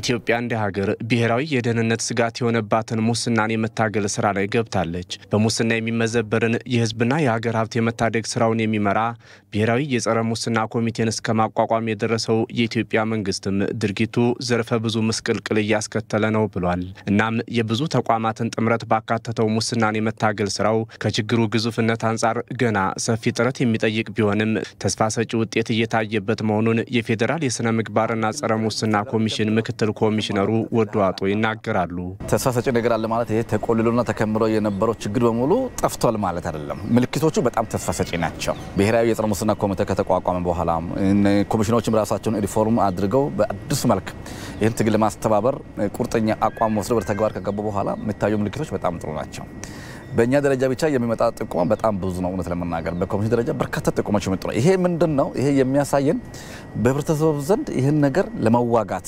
ኢትዮጵያ እንደ ሀገር ብሔራዊ የደህንነት ስጋት የሆነባትን ሙስናን የመታገል ስራ ላይ ገብታለች። በሙስና የሚመዘበርን የህዝብና የሀገር ሀብት የመታደግ ስራውን የሚመራ ብሔራዊ የጸረ ሙስና ኮሚቴን እስከ ማቋቋም የደረሰው የኢትዮጵያ መንግስትም ድርጊቱ ዘርፈ ብዙ ምስቅልቅል እያስከተለ ነው ብሏል። እናም የብዙ ተቋማትን ጥምረት ባካተተው ሙስናን የመታገል ስራው ከችግሩ ግዙፍነት አንጻር ገና ሰፊ ጥረት የሚጠይቅ ቢሆንም ተስፋ ሰጪ ውጤት እየታየበት መሆኑን የፌዴራል የሥነ ምግባርና ጸረ ሙስና ኮሚሽን ምክ ምክትል ኮሚሽነሩ ወዶ አጦ ይናገራሉ። ተስፋ ሰጪ ነገር አለ ማለት ይሄ ተቆልሎና ተከምሮ የነበረው ችግር በሙሉ ጠፍቷል ማለት አይደለም። ምልክቶቹ በጣም ተስፋ ሰጪ ናቸው። ብሔራዊ የጸረ ሙስና ኮሚቴ ከተቋቋመ በኋላ ኮሚሽኖችም ራሳቸውን ሪፎርም አድርገው በአዲስ መልክ ይህን ትግል ለማስተባበር ቁርጠኛ አቋም ወስደው ወደ ተግባር ከገቡ በኋላ የሚታዩ ምልክቶች በጣም ጥሩ ናቸው። በእኛ ደረጃ ብቻ የሚመጣ ጥቆማ በጣም ብዙ ነው። እውነት ለመናገር በኮሚሽን ደረጃ በርካታ ጥቆማዎች የመጡ ነው። ይሄ ምንድን ነው? ይሄ የሚያሳየን በህብረተሰቡ ዘንድ ይህን ነገር ለመዋጋት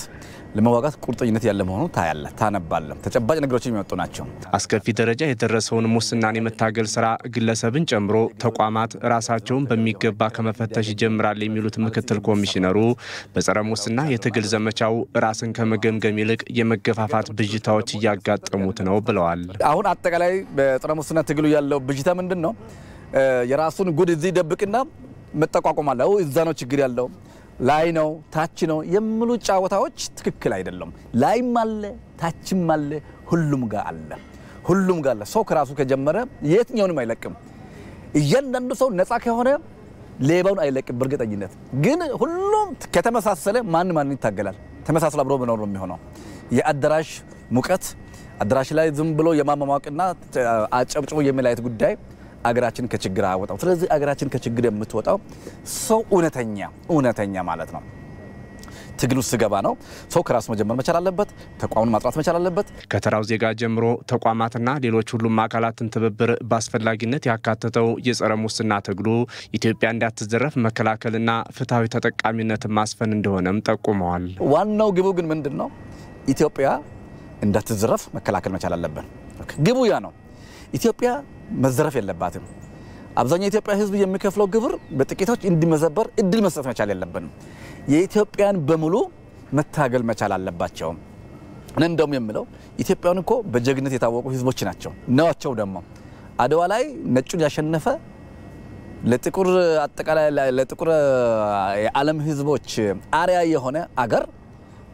ለመዋጋት ቁርጠኝነት ያለ መሆኑ ታያለ፣ ታነባለ። ተጨባጭ ነገሮች የሚመጡ ናቸው። አስከፊ ደረጃ የደረሰውን ሙስናን የመታገል ስራ ግለሰብን ጨምሮ ተቋማት ራሳቸውን በሚገባ ከመፈተሽ ይጀምራል የሚሉት ምክትል ኮሚሽነሩ በጸረ ሙስና የትግል ዘመቻው ራስን ከመገምገም ይልቅ የመገፋፋት ብዥታዎች እያጋጠሙት ነው ብለዋል። አሁን አጠቃላይ በጸረ ሙስና ትግሉ ያለው ብዥታ ምንድን ነው? የራሱን ጉድ እዚህ ደብቅና መጠቋቋም አለ። እዛ ነው ችግር ያለው። ላይ ነው ታች ነው የሚሉ ጫወታዎች ትክክል አይደለም። ላይም አለ ታችም አለ፣ ሁሉም ጋር አለ፣ ሁሉም ጋር አለ። ሰው ከራሱ ከጀመረ የትኛውንም አይለቅም። እያንዳንዱ ሰው ነፃ ከሆነ ሌባውን አይለቅም በእርግጠኝነት። ግን ሁሉም ከተመሳሰለ ማን ማንን ይታገላል? ተመሳስሎ አብሮ መኖር ነው የሚሆነው። የአዳራሽ ሙቀት አዳራሽ ላይ ዝም ብሎ የማማሟቅና አጨብጭቦ የሚላየት ጉዳይ አገራችን ከችግር አወጣው። ስለዚህ አገራችን ከችግር የምትወጣው ሰው እውነተኛ እውነተኛ ማለት ነው ትግል ውስጥ ስገባ ነው። ሰው ከራሱ መጀመር መቻል አለበት። ተቋሙን ማጥራት መቻል አለበት። ከተራው ዜጋ ጀምሮ ተቋማትና ሌሎች ሁሉም አካላትን ትብብር በአስፈላጊነት ያካተተው የጸረ ሙስና ትግሉ ኢትዮጵያ እንዳትዘረፍ መከላከልና ፍትሐዊ ተጠቃሚነትን ማስፈን እንደሆነም ጠቁመዋል። ዋናው ግቡ ግን ምንድን ነው? ኢትዮጵያ እንዳትዘረፍ መከላከል መቻል አለብን። ግቡ ያ ነው። ኢትዮጵያ መዘረፍ የለባትም። አብዛኛው የኢትዮጵያ ሕዝብ የሚከፍለው ግብር በጥቂቶች እንዲመዘበር እድል መስጠት መቻል የለብንም። የኢትዮጵያን በሙሉ መታገል መቻል አለባቸውም። እኔ እንደውም የምለው ኢትዮጵያውን እኮ በጀግነት የታወቁ ሕዝቦች ናቸው ነዋቸው። ደግሞ አድዋ ላይ ነጩን ያሸነፈ ለጥቁር አጠቃላይ ለጥቁር የዓለም ሕዝቦች አርያ የሆነ አገር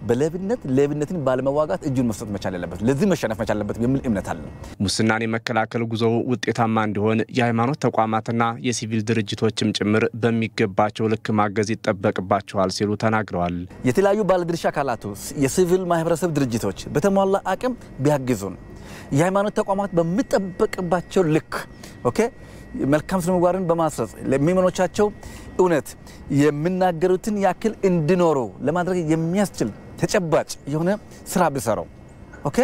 በሌብነት ሌብነትን ባለመዋጋት እጁን መስጠት መቻል ያለበት ለዚህ መሸነፍ መቻል ያለበት የሚል እምነት አለ። ሙስናን የመከላከል ጉዞ ውጤታማ እንዲሆን የሃይማኖት ተቋማትና የሲቪል ድርጅቶችም ጭምር በሚገባቸው ልክ ማገዝ ይጠበቅባቸዋል ሲሉ ተናግረዋል። የተለያዩ ባለድርሻ አካላቱ የሲቪል ማህበረሰብ ድርጅቶች በተሟላ አቅም ቢያግዙን የሃይማኖት ተቋማት በሚጠበቅባቸው ልክ ኦኬ መልካም ስነ ምግባርን በማስረጽ ለሚመኖቻቸው እውነት የሚናገሩትን ያክል እንዲኖሩ ለማድረግ የሚያስችል ተጨባጭ የሆነ ስራ ብሰራው ኦኬ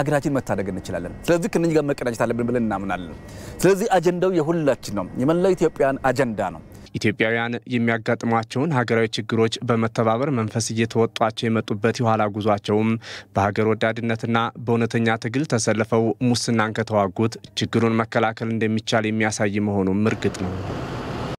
አገራችን መታደግ እንችላለን። ስለዚህ ከነዚህ ጋር መቀናጀት አለብን ብለን እናምናለን። ስለዚህ አጀንዳው የሁላችን ነው፣ የመላው ኢትዮጵያን አጀንዳ ነው። ኢትዮጵያውያን የሚያጋጥሟቸውን ሀገራዊ ችግሮች በመተባበር መንፈስ እየተወጧቸው የመጡበት የኋላ ጉዟቸውም በሀገር ወዳድነትና በእውነተኛ ትግል ተሰልፈው ሙስናን ከተዋጉት ችግሩን መከላከል እንደሚቻል የሚያሳይ መሆኑም እርግጥ ነው።